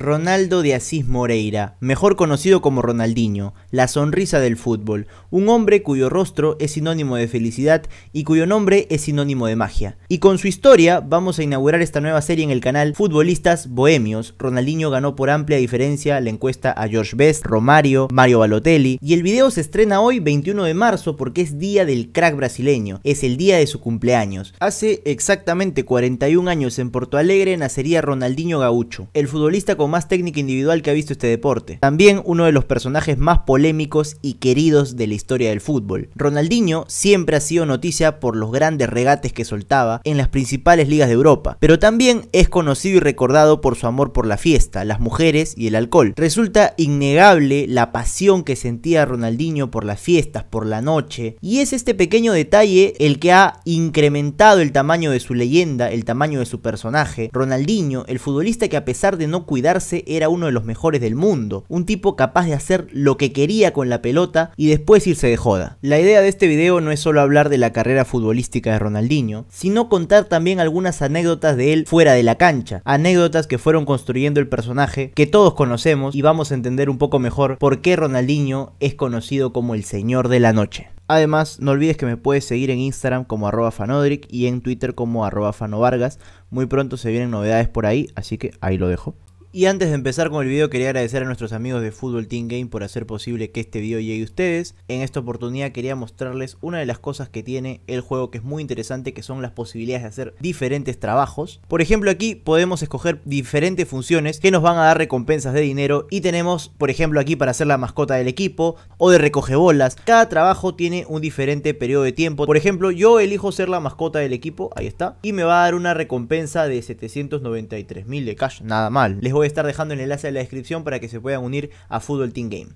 Ronaldo de Asís Moreira, mejor conocido como Ronaldinho, la sonrisa del fútbol, un hombre cuyo rostro es sinónimo de felicidad y cuyo nombre es sinónimo de magia. Y con su historia vamos a inaugurar esta nueva serie en el canal Futbolistas Bohemios. Ronaldinho ganó por amplia diferencia la encuesta a George Best, Romario, Mario Balotelli y el video se estrena hoy 21 de marzo porque es día del crack brasileño, es el día de su cumpleaños. Hace exactamente 41 años en Porto Alegre nacería Ronaldinho Gaucho, el futbolista con más técnica individual que ha visto este deporte. También uno de los personajes más polémicos y queridos de la historia del fútbol. Ronaldinho siempre ha sido noticia por los grandes regates que soltaba en las principales ligas de Europa, pero también es conocido y recordado por su amor por la fiesta, las mujeres y el alcohol. Resulta innegable la pasión que sentía Ronaldinho por las fiestas, por la noche, y es este pequeño detalle el que ha incrementado el tamaño de su leyenda, el tamaño de su personaje. Ronaldinho, el futbolista que a pesar de no cuidar era uno de los mejores del mundo, un tipo capaz de hacer lo que quería con la pelota y después irse de joda. La idea de este video no es solo hablar de la carrera futbolística de Ronaldinho, sino contar también algunas anécdotas de él fuera de la cancha, anécdotas que fueron construyendo el personaje que todos conocemos y vamos a entender un poco mejor por qué Ronaldinho es conocido como el Señor de la Noche. Además, no olvides que me puedes seguir en Instagram como arroba fanodric y en Twitter como arroba fanovargas. Muy pronto se vienen novedades por ahí, así que ahí lo dejo. Y antes de empezar con el video quería agradecer a nuestros amigos de Football Team Game por hacer posible que este video llegue a ustedes. En esta oportunidad quería mostrarles una de las cosas que tiene el juego que es muy interesante que son las posibilidades de hacer diferentes trabajos. Por ejemplo aquí podemos escoger diferentes funciones que nos van a dar recompensas de dinero y tenemos por ejemplo aquí para ser la mascota del equipo o de recoge bolas. Cada trabajo tiene un diferente periodo de tiempo. Por ejemplo yo elijo ser la mascota del equipo, ahí está, y me va a dar una recompensa de mil de cash, nada mal. Les voy voy a estar dejando el enlace en la descripción para que se puedan unir a Fútbol Team Game.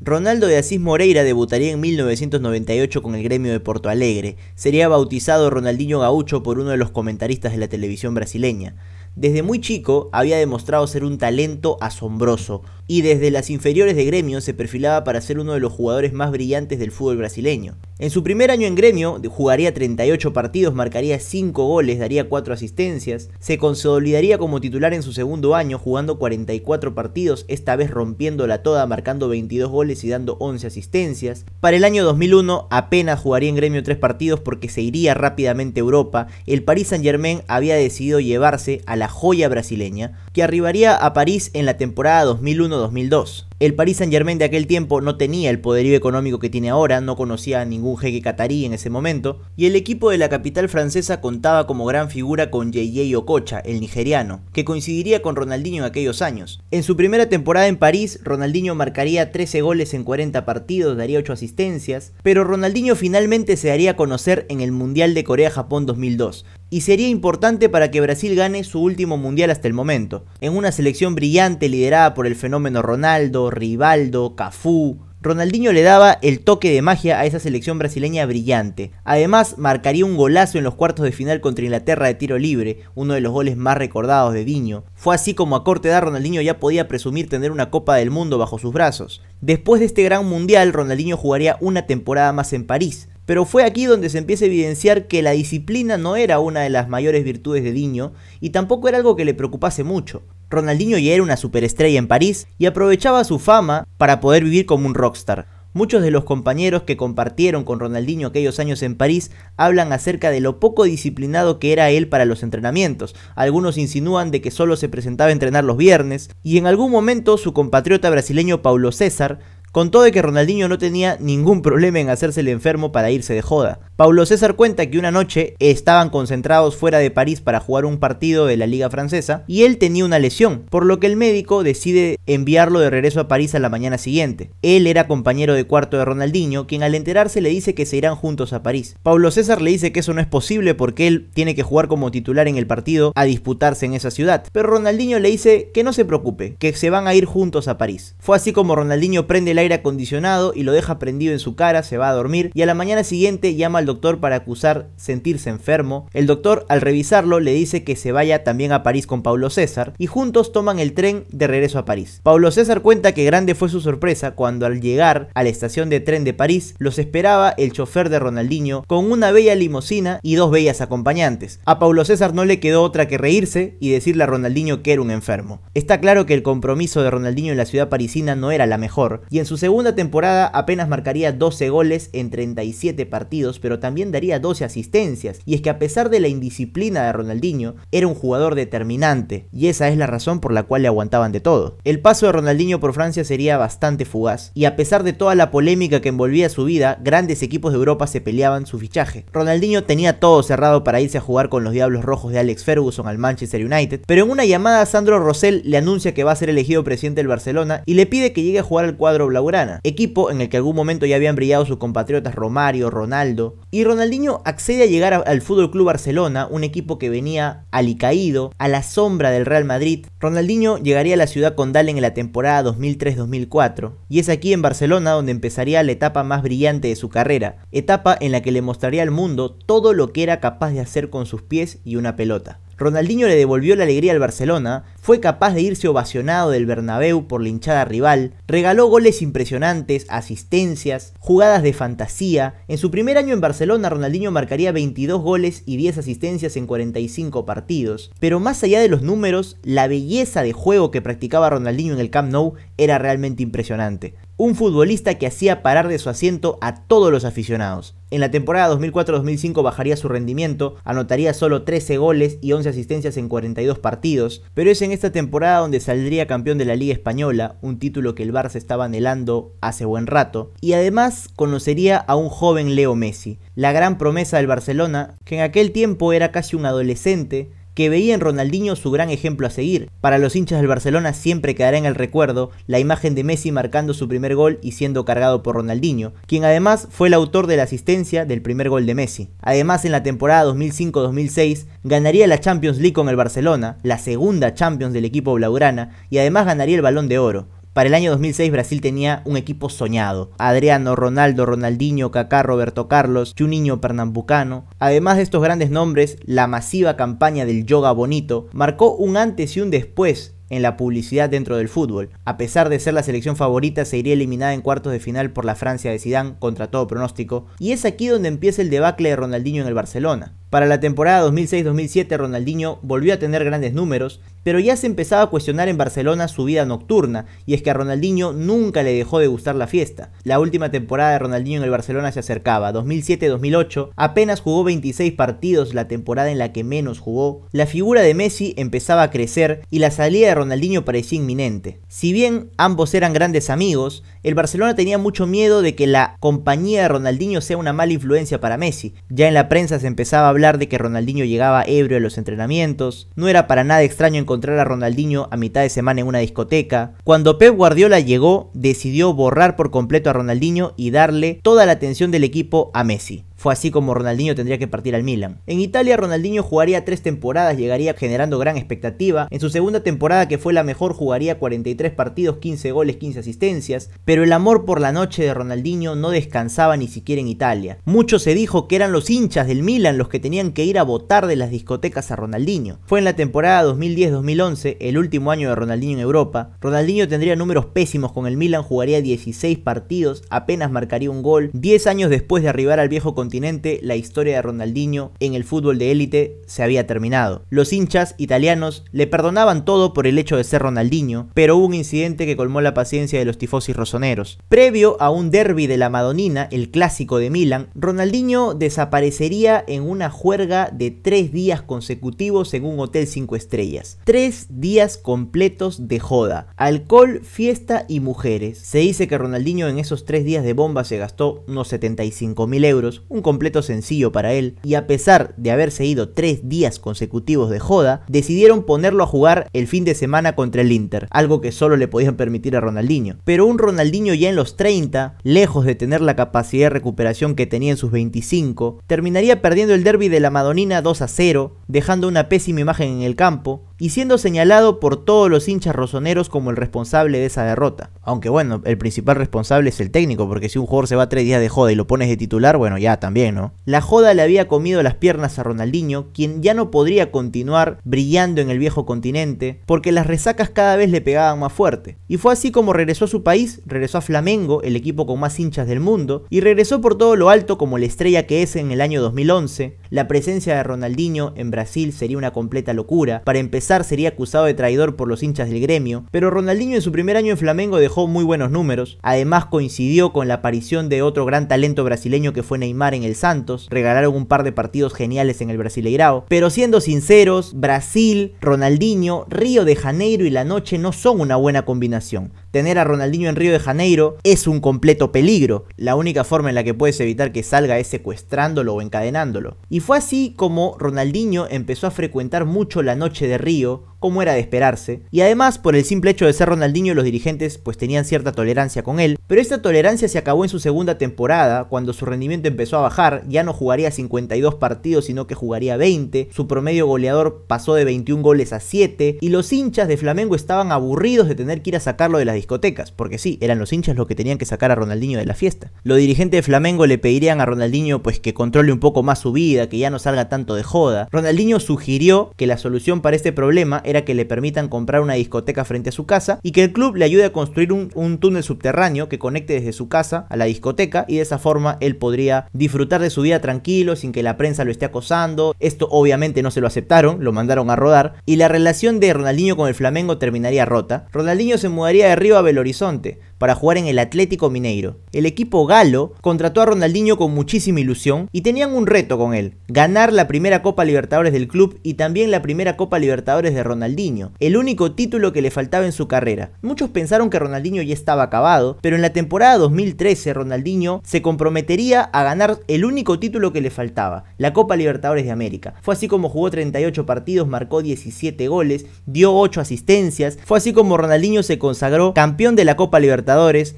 Ronaldo de Asís Moreira debutaría en 1998 con el gremio de Porto Alegre. Sería bautizado Ronaldinho Gaucho por uno de los comentaristas de la televisión brasileña. Desde muy chico había demostrado ser un talento asombroso y desde las inferiores de Gremio se perfilaba para ser uno de los jugadores más brillantes del fútbol brasileño. En su primer año en Gremio, jugaría 38 partidos, marcaría 5 goles, daría 4 asistencias, se consolidaría como titular en su segundo año, jugando 44 partidos, esta vez rompiéndola toda, marcando 22 goles y dando 11 asistencias. Para el año 2001 apenas jugaría en Gremio 3 partidos porque se iría rápidamente a Europa, el Paris Saint Germain había decidido llevarse a la joya brasileña, que arribaría a París en la temporada 2001 2002 El Paris Saint-Germain de aquel tiempo no tenía el poderío económico que tiene ahora, no conocía a ningún jeque catarí en ese momento, y el equipo de la capital francesa contaba como gran figura con JJ Ococha, el nigeriano, que coincidiría con Ronaldinho en aquellos años. En su primera temporada en París, Ronaldinho marcaría 13 goles en 40 partidos, daría 8 asistencias, pero Ronaldinho finalmente se daría a conocer en el Mundial de Corea-Japón 2002, y sería importante para que Brasil gane su último mundial hasta el momento, en una selección brillante liderada por el fenómeno Ronaldo, Rivaldo, Cafú. Ronaldinho le daba el toque de magia a esa selección brasileña brillante. Además, marcaría un golazo en los cuartos de final contra Inglaterra de tiro libre, uno de los goles más recordados de Diño. Fue así como a corte edad Ronaldinho ya podía presumir tener una Copa del Mundo bajo sus brazos. Después de este gran mundial, Ronaldinho jugaría una temporada más en París, pero fue aquí donde se empieza a evidenciar que la disciplina no era una de las mayores virtudes de Diño y tampoco era algo que le preocupase mucho. Ronaldinho ya era una superestrella en París y aprovechaba su fama para poder vivir como un rockstar. Muchos de los compañeros que compartieron con Ronaldinho aquellos años en París hablan acerca de lo poco disciplinado que era él para los entrenamientos. Algunos insinúan de que solo se presentaba a entrenar los viernes y en algún momento su compatriota brasileño Paulo César con todo de que Ronaldinho no tenía ningún problema en hacerse el enfermo para irse de joda. Paulo César cuenta que una noche estaban concentrados fuera de París para jugar un partido de la Liga Francesa y él tenía una lesión, por lo que el médico decide enviarlo de regreso a París a la mañana siguiente. Él era compañero de cuarto de Ronaldinho, quien al enterarse le dice que se irán juntos a París. Paulo César le dice que eso no es posible porque él tiene que jugar como titular en el partido a disputarse en esa ciudad, pero Ronaldinho le dice que no se preocupe, que se van a ir juntos a París. Fue así como Ronaldinho prende el aire acondicionado y lo deja prendido en su cara, se va a dormir y a la mañana siguiente llama al doctor para acusar sentirse enfermo, el doctor al revisarlo le dice que se vaya también a París con Paulo César y juntos toman el tren de regreso a París. Paulo César cuenta que grande fue su sorpresa cuando al llegar a la estación de tren de París los esperaba el chofer de Ronaldinho con una bella limusina y dos bellas acompañantes. A Paulo César no le quedó otra que reírse y decirle a Ronaldinho que era un enfermo. Está claro que el compromiso de Ronaldinho en la ciudad parisina no era la mejor y en su segunda temporada apenas marcaría 12 goles en 37 partidos, pero también daría 12 asistencias, y es que a pesar de la indisciplina de Ronaldinho, era un jugador determinante, y esa es la razón por la cual le aguantaban de todo. El paso de Ronaldinho por Francia sería bastante fugaz, y a pesar de toda la polémica que envolvía su vida, grandes equipos de Europa se peleaban su fichaje. Ronaldinho tenía todo cerrado para irse a jugar con los Diablos Rojos de Alex Ferguson al Manchester United, pero en una llamada Sandro Rosell le anuncia que va a ser elegido presidente del Barcelona y le pide que llegue a jugar al cuadro blaugrana, equipo en el que algún momento ya habían brillado sus compatriotas Romario, Ronaldo, y Ronaldinho accede a llegar al Fútbol Club Barcelona, un equipo que venía alicaído, a la sombra del Real Madrid. Ronaldinho llegaría a la ciudad condal en la temporada 2003-2004, y es aquí en Barcelona donde empezaría la etapa más brillante de su carrera, etapa en la que le mostraría al mundo todo lo que era capaz de hacer con sus pies y una pelota. Ronaldinho le devolvió la alegría al Barcelona, fue capaz de irse ovacionado del Bernabéu por la hinchada rival, regaló goles impresionantes, asistencias, jugadas de fantasía. En su primer año en Barcelona, Ronaldinho marcaría 22 goles y 10 asistencias en 45 partidos. Pero más allá de los números, la belleza de juego que practicaba Ronaldinho en el Camp Nou era realmente impresionante un futbolista que hacía parar de su asiento a todos los aficionados. En la temporada 2004-2005 bajaría su rendimiento, anotaría solo 13 goles y 11 asistencias en 42 partidos, pero es en esta temporada donde saldría campeón de la Liga Española, un título que el Barça estaba anhelando hace buen rato, y además conocería a un joven Leo Messi, la gran promesa del Barcelona, que en aquel tiempo era casi un adolescente, que veía en Ronaldinho su gran ejemplo a seguir. Para los hinchas del Barcelona siempre quedará en el recuerdo la imagen de Messi marcando su primer gol y siendo cargado por Ronaldinho, quien además fue el autor de la asistencia del primer gol de Messi. Además en la temporada 2005-2006 ganaría la Champions League con el Barcelona, la segunda Champions del equipo blaugrana y además ganaría el Balón de Oro. Para el año 2006 Brasil tenía un equipo soñado. Adriano, Ronaldo, Ronaldinho, Kaká, Roberto Carlos, Juninho Pernambucano. Además de estos grandes nombres, la masiva campaña del yoga bonito marcó un antes y un después en la publicidad dentro del fútbol. A pesar de ser la selección favorita, se iría eliminada en cuartos de final por la Francia de Zidane contra todo pronóstico, y es aquí donde empieza el debacle de Ronaldinho en el Barcelona. Para la temporada 2006-2007 Ronaldinho volvió a tener grandes números, pero ya se empezaba a cuestionar en Barcelona su vida nocturna, y es que a Ronaldinho nunca le dejó de gustar la fiesta. La última temporada de Ronaldinho en el Barcelona se acercaba, 2007-2008, apenas jugó 26 partidos la temporada en la que menos jugó, la figura de Messi empezaba a crecer y la salida de Ronaldinho parecía inminente. Si bien ambos eran grandes amigos, el Barcelona tenía mucho miedo de que la compañía de Ronaldinho sea una mala influencia para Messi. Ya en la prensa se empezaba a hablar hablar de que Ronaldinho llegaba ebrio a los entrenamientos, no era para nada extraño encontrar a Ronaldinho a mitad de semana en una discoteca. Cuando Pep Guardiola llegó, decidió borrar por completo a Ronaldinho y darle toda la atención del equipo a Messi. Fue así como Ronaldinho tendría que partir al Milan. En Italia, Ronaldinho jugaría tres temporadas, llegaría generando gran expectativa. En su segunda temporada, que fue la mejor, jugaría 43 partidos, 15 goles, 15 asistencias. Pero el amor por la noche de Ronaldinho no descansaba ni siquiera en Italia. Mucho se dijo que eran los hinchas del Milan los que tenían que ir a votar de las discotecas a Ronaldinho. Fue en la temporada 2010-2011, el último año de Ronaldinho en Europa. Ronaldinho tendría números pésimos con el Milan, jugaría 16 partidos, apenas marcaría un gol. 10 años después de arribar al viejo continente, la historia de Ronaldinho en el fútbol de élite se había terminado. Los hinchas italianos le perdonaban todo por el hecho de ser Ronaldinho, pero hubo un incidente que colmó la paciencia de los tifosis rosoneros. Previo a un derby de la Madonina, el clásico de Milan, Ronaldinho desaparecería en una juerga de tres días consecutivos en un hotel 5 estrellas. Tres días completos de joda, alcohol, fiesta y mujeres. Se dice que Ronaldinho en esos tres días de bomba se gastó unos 75 mil euros, un completo sencillo para él y a pesar de haber seguido tres días consecutivos de joda, decidieron ponerlo a jugar el fin de semana contra el Inter, algo que solo le podían permitir a Ronaldinho. Pero un Ronaldinho ya en los 30, lejos de tener la capacidad de recuperación que tenía en sus 25, terminaría perdiendo el derby de la Madonina 2 a 0, dejando una pésima imagen en el campo, y siendo señalado por todos los hinchas rosoneros como el responsable de esa derrota. Aunque bueno, el principal responsable es el técnico, porque si un jugador se va tres días de joda y lo pones de titular, bueno, ya también, ¿no? La joda le había comido las piernas a Ronaldinho, quien ya no podría continuar brillando en el viejo continente, porque las resacas cada vez le pegaban más fuerte. Y fue así como regresó a su país, regresó a Flamengo, el equipo con más hinchas del mundo, y regresó por todo lo alto como la estrella que es en el año 2011, la presencia de Ronaldinho en Brasil sería una completa locura. Para empezar sería acusado de traidor por los hinchas del gremio, pero Ronaldinho en su primer año en Flamengo dejó muy buenos números. Además coincidió con la aparición de otro gran talento brasileño que fue Neymar en el Santos. Regalaron un par de partidos geniales en el Brasileirao. Pero siendo sinceros, Brasil, Ronaldinho, Río de Janeiro y la noche no son una buena combinación. Tener a Ronaldinho en Río de Janeiro es un completo peligro. La única forma en la que puedes evitar que salga es secuestrándolo o encadenándolo. Y fue así como Ronaldinho empezó a frecuentar mucho la noche de Río, como era de esperarse, y además por el simple hecho de ser Ronaldinho los dirigentes pues tenían cierta tolerancia con él, pero esta tolerancia se acabó en su segunda temporada, cuando su rendimiento empezó a bajar, ya no jugaría 52 partidos sino que jugaría 20, su promedio goleador pasó de 21 goles a 7, y los hinchas de Flamengo estaban aburridos de tener que ir a sacarlo de las discotecas, porque sí, eran los hinchas los que tenían que sacar a Ronaldinho de la fiesta. Los dirigentes de Flamengo le pedirían a Ronaldinho pues que controle un poco más su vida, que ya no salga tanto de joda. Ronaldinho sugirió que la solución para este problema que le permitan comprar una discoteca frente a su casa y que el club le ayude a construir un, túnel subterráneo que conecte desde su casa a la discoteca y de esa forma él podría disfrutar de su vida tranquilo sin que la prensa lo esté acosando. Esto obviamente no se lo aceptaron, lo mandaron a rodar y la relación de Ronaldinho con el Flamengo terminaría rota. Ronaldinho se mudaría de arriba a Belo Horizonte, para jugar en el Atlético Mineiro. El equipo galo contrató a Ronaldinho con muchísima ilusión y tenían un reto con él, ganar la primera Copa Libertadores del club y también la primera Copa Libertadores de Ronaldinho, el único título que le faltaba en su carrera. Muchos pensaron que Ronaldinho ya estaba acabado, pero en la temporada 2013 Ronaldinho se comprometería a ganar el único título que le faltaba, la Copa Libertadores de América. Fue así como jugó 38 partidos, marcó 17 goles, dio 8 asistencias, fue así como Ronaldinho se consagró campeón de la Copa Libertadores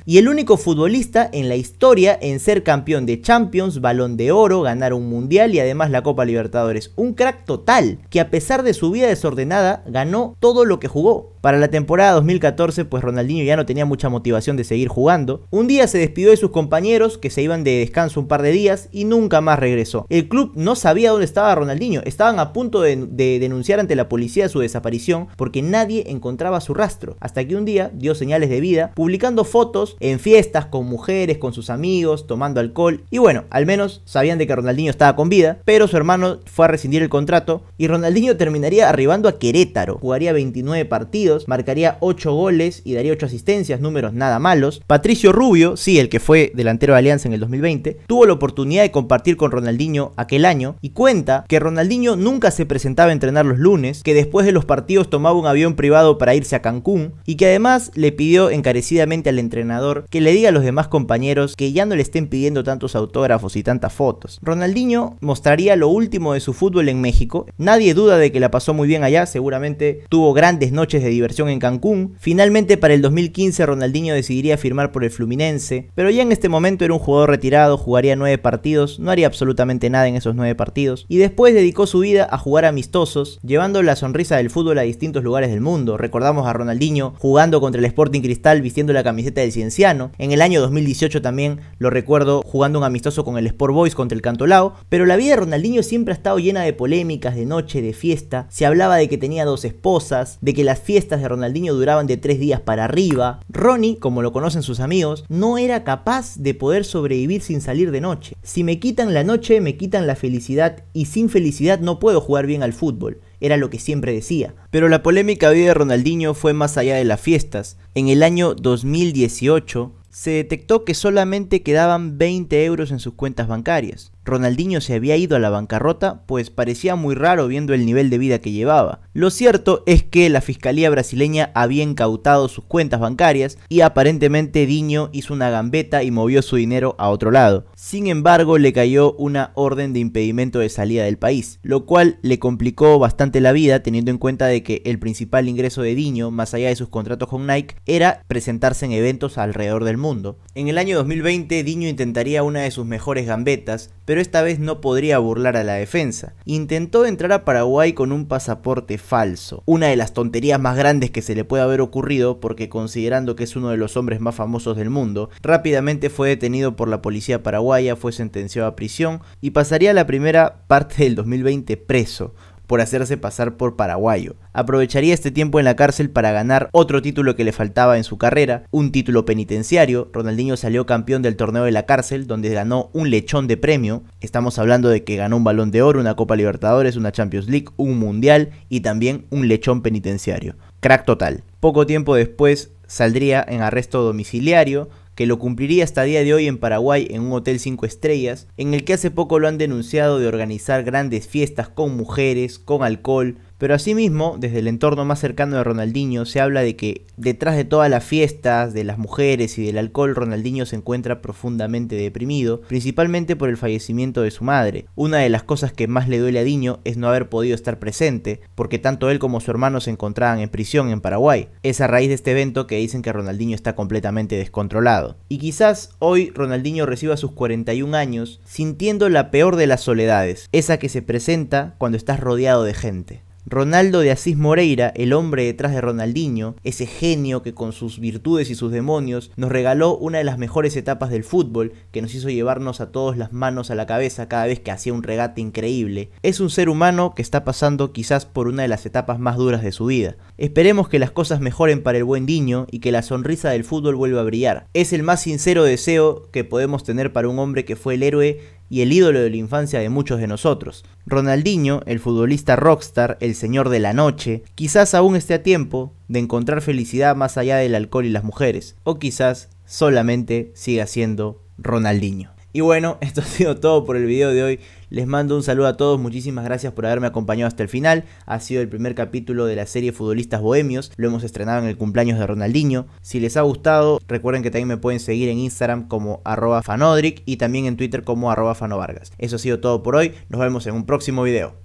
y el único futbolista en la historia en ser campeón de Champions, Balón de Oro, ganar un Mundial y además la Copa Libertadores. Un crack total que a pesar de su vida desordenada ganó todo lo que jugó. Para la temporada 2014, pues Ronaldinho ya no tenía mucha motivación de seguir jugando. Un día se despidió de sus compañeros, que se iban de descanso un par de días, y nunca más regresó. El club no sabía dónde estaba Ronaldinho, estaban a punto de, denunciar ante la policía su desaparición, porque nadie encontraba su rastro, hasta que un día dio señales de vida, publicando fotos en fiestas con mujeres, con sus amigos, tomando alcohol, y bueno, al menos sabían de que Ronaldinho estaba con vida, pero su hermano fue a rescindir el contrato, y Ronaldinho terminaría arribando a Querétaro, jugaría 29 partidos, marcaría 8 goles y daría 8 asistencias, números nada malos. Patricio Rubio, sí, el que fue delantero de Alianza en el 2020, tuvo la oportunidad de compartir con Ronaldinho aquel año y cuenta que Ronaldinho nunca se presentaba a entrenar los lunes, que después de los partidos tomaba un avión privado para irse a Cancún y que además le pidió encarecidamente al entrenador que le diga a los demás compañeros que ya no le estén pidiendo tantos autógrafos y tantas fotos. Ronaldinho mostraría lo último de su fútbol en México, nadie duda de que la pasó muy bien allá, seguramente tuvo grandes noches de diversión versión en Cancún. Finalmente para el 2015 Ronaldinho decidiría firmar por el Fluminense, pero ya en este momento era un jugador retirado, jugaría nueve partidos, no haría absolutamente nada en esos nueve partidos, y después dedicó su vida a jugar amistosos, llevando la sonrisa del fútbol a distintos lugares del mundo. Recordamos a Ronaldinho jugando contra el Sporting Cristal vistiendo la camiseta del Cienciano, en el año 2018 también lo recuerdo jugando un amistoso con el Sport Boys contra el Cantolao, pero la vida de Ronaldinho siempre ha estado llena de polémicas, de noche, de fiesta, se hablaba de que tenía dos esposas, de que las fiestas de Ronaldinho duraban de tres días para arriba. Ronnie, como lo conocen sus amigos, no era capaz de poder sobrevivir sin salir de noche. Si me quitan la noche, me quitan la felicidad y sin felicidad no puedo jugar bien al fútbol era lo que siempre decía. Pero la polémica vida de Ronaldinho fue más allá de las fiestas. En el año 2018 se detectó que solamente quedaban 20 euros en sus cuentas bancarias. Ronaldinho se había ido a la bancarrota, pues parecía muy raro viendo el nivel de vida que llevaba. Lo cierto es que la fiscalía brasileña había incautado sus cuentas bancarias y aparentemente Diño hizo una gambeta y movió su dinero a otro lado. Sin embargo, le cayó una orden de impedimento de salida del país, lo cual le complicó bastante la vida teniendo en cuenta de que el principal ingreso de Diño, más allá de sus contratos con Nike, era presentarse en eventos alrededor del mundo. En el año 2020, Diño intentaría una de sus mejores gambetas, pero esta vez no podría burlar a la defensa. Intentó entrar a Paraguay con un pasaporte falso, una de las tonterías más grandes que se le puede haber ocurrido porque considerando que es uno de los hombres más famosos del mundo, rápidamente fue detenido por la policía paraguaya, fue sentenciado a prisión y pasaría la primera parte del 2020 preso por hacerse pasar por paraguayo. Aprovecharía este tiempo en la cárcel para ganar otro título que le faltaba en su carrera, un título penitenciario. Ronaldinho salió campeón del torneo de la cárcel, donde ganó un lechón de premio. Estamos hablando de que ganó un balón de oro, una Copa Libertadores, una Champions League, un Mundial y también un lechón penitenciario. Crack total. Poco tiempo después saldría en arresto domiciliario, que lo cumpliría hasta día de hoy en Paraguay en un hotel 5 estrellas, en el que hace poco lo han denunciado de organizar grandes fiestas con mujeres, con alcohol, pero asimismo, desde el entorno más cercano de Ronaldinho, se habla de que detrás de todas las fiestas, de las mujeres y del alcohol, Ronaldinho se encuentra profundamente deprimido, principalmente por el fallecimiento de su madre. Una de las cosas que más le duele a Diño es no haber podido estar presente, porque tanto él como su hermano se encontraban en prisión en Paraguay. Es a raíz de este evento que dicen que Ronaldinho está completamente descontrolado. Y quizás hoy Ronaldinho reciba sus 41 años sintiendo la peor de las soledades, esa que se presenta cuando estás rodeado de gente. Ronaldo de Asís Moreira, el hombre detrás de Ronaldinho, ese genio que con sus virtudes y sus demonios nos regaló una de las mejores etapas del fútbol, que nos hizo llevarnos a todos las manos a la cabeza cada vez que hacía un regate increíble, es un ser humano que está pasando quizás por una de las etapas más duras de su vida. Esperemos que las cosas mejoren para el buen Diño y que la sonrisa del fútbol vuelva a brillar. Es el más sincero deseo que podemos tener para un hombre que fue el héroe y el ídolo de la infancia de muchos de nosotros. Ronaldinho, el futbolista rockstar, el señor de la noche, quizás aún esté a tiempo de encontrar felicidad más allá del alcohol y las mujeres, o quizás solamente siga siendo Ronaldinho. Y bueno, esto ha sido todo por el video de hoy. Les mando un saludo a todos, muchísimas gracias por haberme acompañado hasta el final. Ha sido el primer capítulo de la serie Futbolistas Bohemios, lo hemos estrenado en el cumpleaños de Ronaldinho. Si les ha gustado, recuerden que también me pueden seguir en Instagram como arroba fanodric y también en Twitter como arroba fanovargas. Eso ha sido todo por hoy, nos vemos en un próximo video.